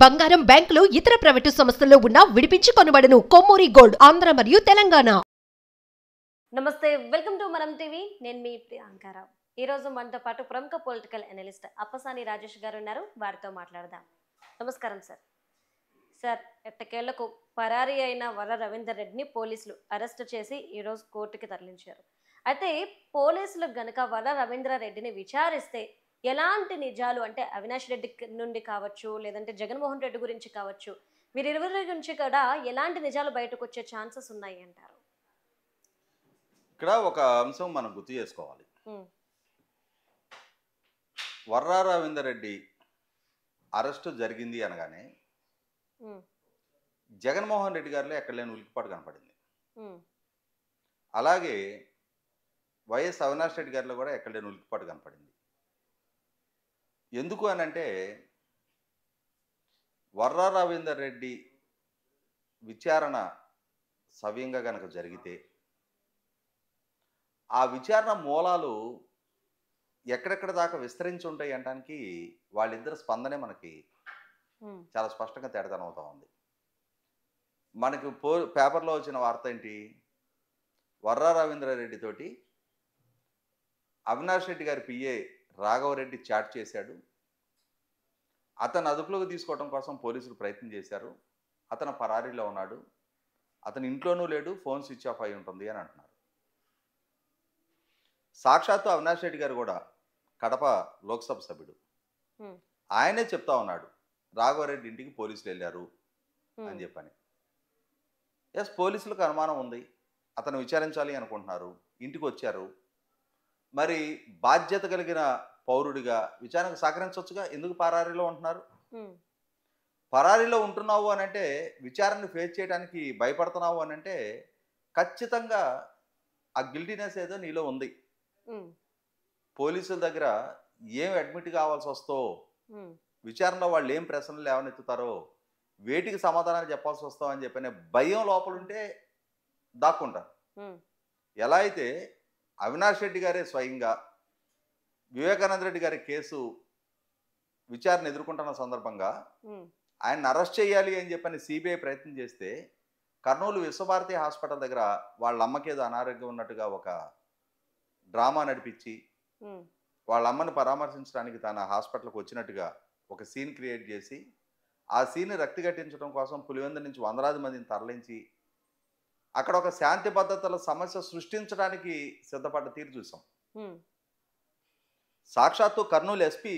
బంగారం బ్యాంకులు ఇతర ప్రైవేటు సంస్థల్లో ఉన్న విడిపించి కొనబడను కొమ్మూరి గోల్డ్ ఆంధ్ర మరియు తెలంగాణ నమస్తే వెల్కమ్ టు మనం టీవీ నేను మీ ప్రియాంకారావు ఈ రోజు మనతో పాటు ప్రముఖ పొలిటికల్ అనలిస్ట్ అప్పసాని రాజేష్ గారు ఉన్నారు వారితో మాట్లాడదాం నమస్కారం సార్ సార్ ఎట్టకేళ్లకు పరారీ అయిన వర రవీందర్ రెడ్డిని పోలీసులు అరెస్ట్ చేసి ఈరోజు కోర్టుకి తరలించారు అయితే పోలీసులు గనక వర రెడ్డిని విచారిస్తే ఎలాంటి నిజాలు అంటే అవినాష్ రెడ్డి నుండి కావచ్చు లేదంటే జగన్మోహన్ రెడ్డి గురించి కావచ్చు మీరు వీరిరువురి గురించి కూడా ఎలాంటి నిజాలు బయటకు వచ్చే ఛాన్సెస్ ఉన్నాయి అంటారు ఇక్కడ ఒక అంశం మనం గుర్తు చేసుకోవాలి వర్రా రవీందర్ రెడ్డి అరెస్ట్ జరిగింది అనగానే జగన్మోహన్ రెడ్డి గారిలో ఎక్కడ లేని ఉలికిపాటు కనపడింది అలాగే వైఎస్ అవినాష్ రెడ్డి గారిలో కూడా ఎక్కడ లేని ఉలికిపాటు కనపడింది ఎందుకు అనంటే వర్రా రవీందర్ రెడ్డి విచారణ సవ్యంగా కనుక జరిగితే ఆ విచారణ మూలాలు ఎక్కడెక్కడ దాకా విస్తరించి ఉంటాయి అనడానికి వాళ్ళిద్దరి స్పందనే మనకి చాలా స్పష్టంగా తేడాతనం అవుతా ఉంది మనకి పో పేపర్లో వచ్చిన వార్త ఏంటి వర్రా రవీంద్రారెడ్డితోటి అవినాష్ రెడ్డి గారి పిఏ రాఘవరెడ్డి చాట్ చేశాడు అతను అదుపులోకి తీసుకోవడం కోసం పోలీసులు ప్రయత్నం చేశారు అతను పరారీలో ఉన్నాడు అతని ఇంట్లోనూ లేడు ఫోన్ స్విచ్ ఆఫ్ అయి ఉంటుంది అని అంటున్నారు సాక్షాత్తు అవినాష్ రెడ్డి గారు కూడా కడప లోక్సభ సభ్యుడు ఆయనే చెప్తా ఉన్నాడు రాఘవరెడ్డి ఇంటికి పోలీసులు వెళ్ళారు అని చెప్పని ఎస్ పోలీసులకు అనుమానం ఉంది అతను విచారించాలి అనుకుంటున్నారు ఇంటికి వచ్చారు మరి బాధ్యత కలిగిన పౌరుడిగా విచారణకు సహకరించవచ్చుగా ఎందుకు పరారీలో ఉంటున్నారు పరారీలో ఉంటున్నావు అని అంటే విచారణను ఫేస్ చేయడానికి భయపడుతున్నావు అని అంటే ఖచ్చితంగా ఆ గిల్టీనెస్ ఏదో నీలో ఉంది పోలీసుల దగ్గర ఏం అడ్మిట్ కావాల్సి వస్తో విచారణలో వాళ్ళు ఏం ప్రశ్నలు లేవనెత్తుతారో వేటికి సమాధానాలు చెప్పాల్సి వస్తావు అని చెప్పనే భయం లోపలుంటే దాక్కుంటారు ఎలా అయితే అవినాష్ రెడ్డి గారే స్వయంగా వివేకానంద రెడ్డి గారి కేసు విచారణ ఎదుర్కొంటున్న సందర్భంగా ఆయన అరెస్ట్ చేయాలి అని చెప్పని సిబిఐ ప్రయత్నం చేస్తే కర్నూలు విశ్వభారతి హాస్పిటల్ దగ్గర వాళ్ళ అమ్మకేదో అనారోగ్యం ఉన్నట్టుగా ఒక డ్రామా నడిపించి వాళ్ళ అమ్మని పరామర్శించడానికి తన హాస్పిటల్కి వచ్చినట్టుగా ఒక సీన్ క్రియేట్ చేసి ఆ సీన్ని రక్తిగట్టించడం కోసం పులివెంద నుంచి వందలాది మందిని తరలించి అక్కడ ఒక శాంతి భద్రతల సమస్య సృష్టించడానికి సిద్ధపడ్డ తీరు చూసాం సాక్షాత్తు కర్నూలు ఎస్పీ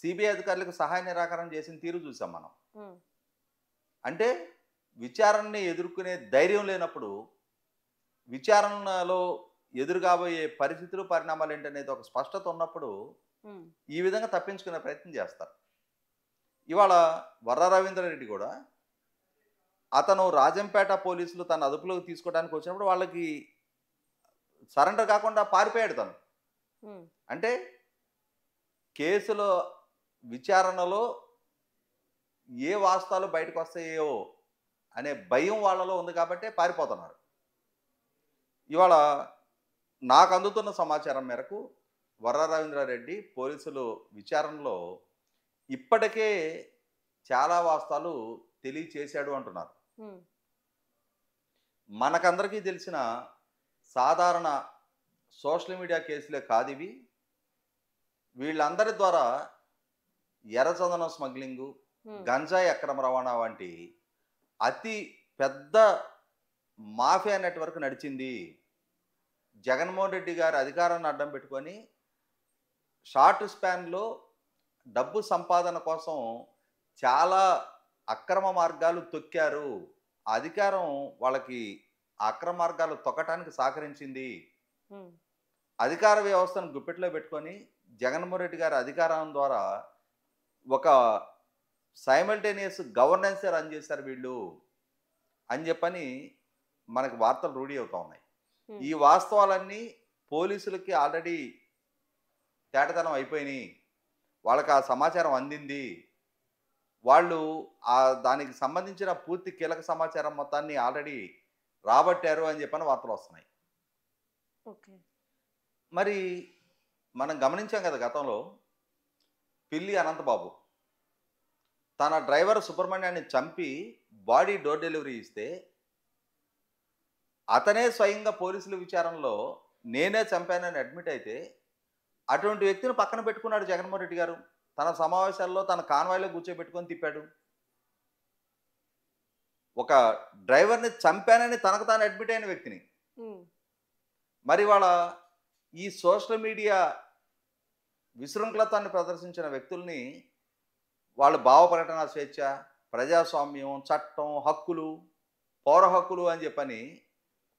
సిబిఐ అధికారులకు సహాయ నిరాకరణ చేసిన తీరు చూసాం మనం అంటే విచారణని ఎదుర్కొనే ధైర్యం లేనప్పుడు విచారణలో ఎదురుగాబోయే పరిస్థితులు పరిణామాలు ఏంటనేది ఒక స్పష్టత ఉన్నప్పుడు ఈ విధంగా తప్పించుకునే ప్రయత్నం చేస్తారు ఇవాళ వర్ర రెడ్డి కూడా అతను రాజంపేట పోలీసులు తన అదుపులోకి తీసుకోవడానికి వచ్చినప్పుడు వాళ్ళకి సరెండర్ కాకుండా పారిపోయాడు తను అంటే కేసులో విచారణలో ఏ వాస్తాలు బయటకు వస్తాయో అనే భయం వాళ్ళలో ఉంది కాబట్టే పారిపోతున్నారు ఇవాళ నాకు అందుతున్న సమాచారం మేరకు వర్ర రవీంద్రారెడ్డి పోలీసులు విచారణలో ఇప్పటికే చాలా వాస్తవాలు తెలియచేశాడు అంటున్నారు మనకందరికీ తెలిసిన సాధారణ సోషల్ మీడియా కేసులే కాదు ఇవి వీళ్ళందరి ద్వారా ఎర్రచందనం స్మగ్లింగు గంజాయి అక్రమ రవాణా వంటి అతి పెద్ద మాఫియా నెట్వర్క్ నడిచింది జగన్మోహన్ రెడ్డి గారి అధికారాన్ని అడ్డం పెట్టుకొని షార్ట్ స్పాన్లో డబ్బు సంపాదన కోసం చాలా అక్రమ మార్గాలు తొక్కారు అధికారం వాళ్ళకి అక్రమ మార్గాలు తొక్కటానికి సహకరించింది అధికార వ్యవస్థను గుప్పెట్లో పెట్టుకొని జగన్మోహన్ రెడ్డి గారి అధికారం ద్వారా ఒక సైమల్టేనియస్ గవర్నెన్సే రన్ చేశారు వీళ్ళు అని చెప్పని మనకు వార్తలు రూఢీ అవుతా ఉన్నాయి ఈ వాస్తవాలన్నీ పోలీసులకి ఆల్రెడీ తేటతనం అయిపోయినాయి వాళ్ళకి ఆ సమాచారం అందింది వాళ్ళు ఆ దానికి సంబంధించిన పూర్తి కీలక సమాచారం మొత్తాన్ని ఆల్రెడీ రాబట్టారు అని చెప్పని వార్తలు వస్తున్నాయి మరి మనం గమనించాం కదా గతంలో పిల్లి అనంతబాబు తన డ్రైవర్ సుబ్రహ్మణ్యాన్ని చంపి బాడీ డోర్ డెలివరీ ఇస్తే అతనే స్వయంగా పోలీసుల విచారణలో నేనే చంపానని అడ్మిట్ అయితే అటువంటి వ్యక్తిని పక్కన పెట్టుకున్నాడు జగన్మోహన్ రెడ్డి గారు తన సమావేశాల్లో తన కాన్వాయ్లో కూర్చోబెట్టుకొని తిప్పాడు ఒక డ్రైవర్ని చంపానని తనకు తాను అడ్మిట్ అయిన వ్యక్తిని మరి వాళ్ళ ఈ సోషల్ మీడియా విశృంఖలతాన్ని ప్రదర్శించిన వ్యక్తుల్ని వాళ్ళు భావ పర్యటన స్వేచ్ఛ ప్రజాస్వామ్యం చట్టం హక్కులు పౌర హక్కులు అని చెప్పని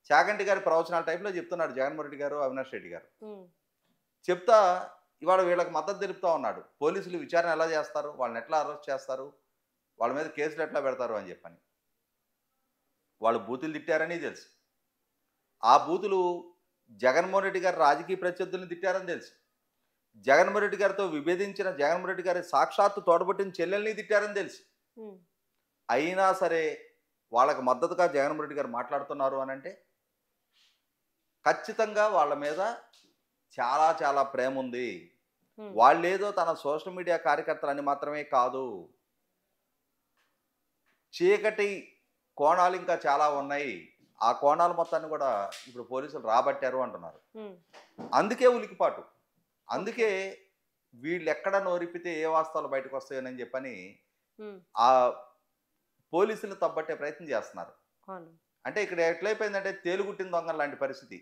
చాగంటి గారి ప్రవచనాల టైప్లో చెప్తున్నాడు జగన్మోహన్ రెడ్డి గారు అవినాష్ రెడ్డి గారు చెప్తా ఇవాడు వీళ్ళకి మద్దతు తెలుపుతా ఉన్నాడు పోలీసులు విచారణ ఎలా చేస్తారు వాళ్ళని ఎట్లా అరెస్ట్ చేస్తారు వాళ్ళ మీద కేసులు ఎట్లా పెడతారు అని చెప్పని వాళ్ళు బూతులు తిట్టారని తెలుసు ఆ బూతులు జగన్మోహన్ రెడ్డి గారు రాజకీయ ప్రత్యర్థులను తిట్టారని తెలుసు జగన్మోహన్ రెడ్డి గారితో విభేదించిన జగన్మోహన్ రెడ్డి గారి సాక్షాత్తు తోడబట్టిన చెల్లెల్ని తిట్టారని తెలుసు అయినా సరే వాళ్ళకి మద్దతుగా జగన్మోహన్ రెడ్డి గారు మాట్లాడుతున్నారు అని అంటే ఖచ్చితంగా వాళ్ళ మీద చాలా చాలా ప్రేమ ఉంది వాళ్ళేదో తన సోషల్ మీడియా కార్యకర్తలని మాత్రమే కాదు చీకటి కోణాలు ఇంకా చాలా ఉన్నాయి ఆ కోణాల మొత్తాన్ని కూడా ఇప్పుడు పోలీసులు రాబట్టారు అంటున్నారు అందుకే ఉలికిపాటు అందుకే వీళ్ళు ఎక్కడ నోరిపితే ఏ వాస్తవాలు బయటకు వస్తాయని చెప్పని ఆ పోలీసులు తబ్బట్టే ప్రయత్నం చేస్తున్నారు అంటే ఇక్కడ ఎట్లయిపోయిందంటే తేలుగుట్టిన దొంగ లాంటి పరిస్థితి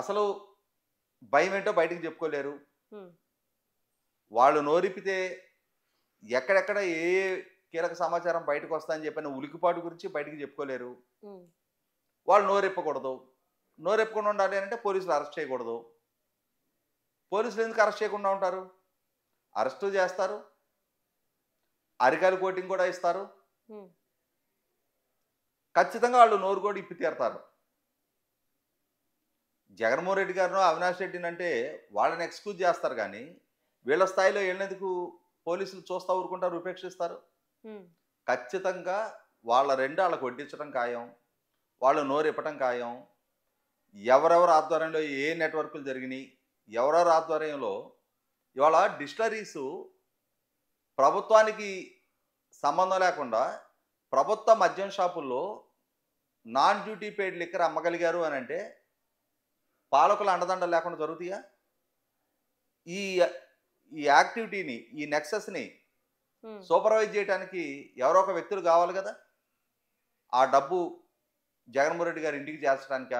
అసలు భయం ఏంటో బయటకు చెప్పుకోలేరు వాళ్ళు నోరిపితే ఎక్కడెక్కడ ఏ కీలక సమాచారం బయటకు వస్తాయని చెప్పిన ఉలికిపాటు గురించి బయటకు చెప్పుకోలేరు వాళ్ళు నోరెప్పకూడదు నోరెప్పకుండా ఉండాలి అంటే పోలీసులు అరెస్ట్ చేయకూడదు పోలీసులు ఎందుకు అరెస్ట్ చేయకుండా ఉంటారు అరెస్టు చేస్తారు అరికాలు కోటింగ్ కూడా ఇస్తారు ఖచ్చితంగా వాళ్ళు నోరు కూడా ఇప్పి తీరతారు జగన్మోహన్ రెడ్డి గారు అవినాష్ రెడ్డిని అంటే వాళ్ళని ఎక్స్క్యూజ్ చేస్తారు కానీ వీళ్ళ స్థాయిలో వెళ్ళినందుకు పోలీసులు చూస్తూ ఊరుకుంటారు ఉపేక్షిస్తారు ఖచ్చితంగా వాళ్ళ రెండు వాళ్ళకు వడ్డించడం ఖాయం వాళ్ళు నోరు ఇప్పటం ఖాయం ఎవరెవరు ఆధ్వర్యంలో ఏ నెట్వర్క్లు జరిగినాయి ఎవరెవరు ఆధ్వర్యంలో ఇవాళ డిస్టరీసు ప్రభుత్వానికి సంబంధం లేకుండా ప్రభుత్వ మద్యం షాపుల్లో నాన్ డ్యూటీ పెయిడ్ లిక్కర్ అమ్మగలిగారు అని అంటే పాలకుల అండదండ లేకుండా జరుగుతాయా ఈ ఈ యాక్టివిటీని ఈ నెక్సెస్ని సూపర్వైజ్ చేయడానికి ఎవరో ఒక వ్యక్తులు కావాలి కదా ఆ డబ్బు జగన్మోహన్ రెడ్డి గారి ఇంటికి చేర్చడానిక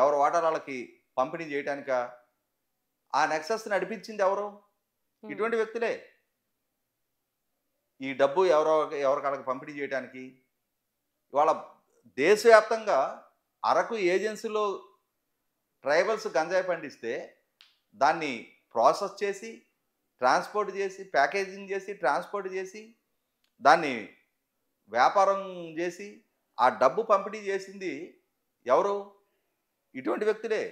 ఎవరు వాటారాలకి పంపిణీ చేయడానిక ఆ నెక్సస్ నడిపించింది ఎవరు ఇటువంటి వ్యక్తులే ఈ డబ్బు ఎవరో ఎవరికాళ్ళకి పంపిణీ చేయడానికి ఇవాళ దేశవ్యాప్తంగా అరకు ఏజెన్సీలో ట్రైబల్స్ గంజాయి పండిస్తే దాన్ని ప్రాసెస్ చేసి ట్రాన్స్పోర్ట్ చేసి ప్యాకేజింగ్ చేసి ట్రాన్స్పోర్ట్ చేసి దాన్ని వ్యాపారం చేసి ఆ డబ్బు పంపిణీ చేసింది ఎవరు ఇటువంటి వ్యక్తులే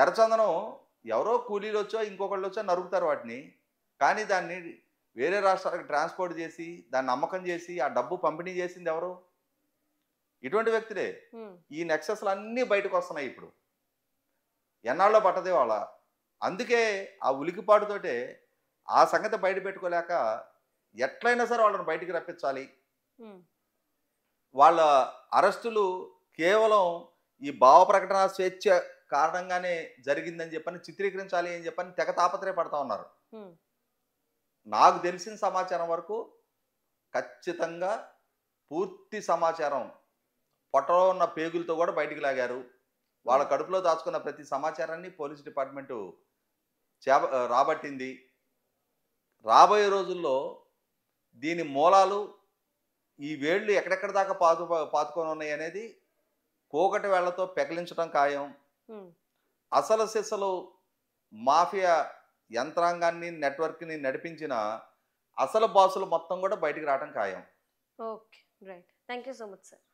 ఎర్రచందనం ఎవరో కూలీలు వచ్చో ఇంకొకళ్ళు వచ్చో నరుకుతారు వాటిని కానీ దాన్ని వేరే రాష్ట్రాలకు ట్రాన్స్పోర్ట్ చేసి దాన్ని అమ్మకం చేసి ఆ డబ్బు పంపిణీ చేసింది ఎవరు ఇటువంటి వ్యక్తులే ఈ నెక్సెస్లు అన్నీ బయటకు వస్తున్నాయి ఇప్పుడు ఎన్నాళ్ళో పట్టదే వాళ్ళ అందుకే ఆ ఉలికిపాటుతోటే ఆ సంగతి బయట పెట్టుకోలేక ఎట్లయినా సరే వాళ్ళని బయటికి రప్పించాలి వాళ్ళ అరెస్టులు కేవలం ఈ భావ ప్రకటన స్వేచ్ఛ కారణంగానే జరిగిందని చెప్పని చిత్రీకరించాలి అని చెప్పని తెగ తాపత్రయపడతా ఉన్నారు నాకు తెలిసిన సమాచారం వరకు ఖచ్చితంగా పూర్తి సమాచారం పొట్టలో ఉన్న పేగులతో కూడా బయటికి లాగారు వాళ్ళ కడుపులో దాచుకున్న ప్రతి సమాచారాన్ని పోలీస్ డిపార్ట్మెంటు చేప రాబట్టింది రాబోయే రోజుల్లో దీని మూలాలు ఈ వేళ్ళు ఎక్కడెక్కడ దాకా పాతు పాతుకొని ఉన్నాయి అనేది కోకటి వేళ్లతో పెకలించడం ఖాయం అసలు సిసలు మాఫియా యంత్రాంగాన్ని నెట్వర్క్ని నడిపించిన అసలు బాసులు మొత్తం కూడా బయటికి రావడం ఖాయం okay right thank you so much sir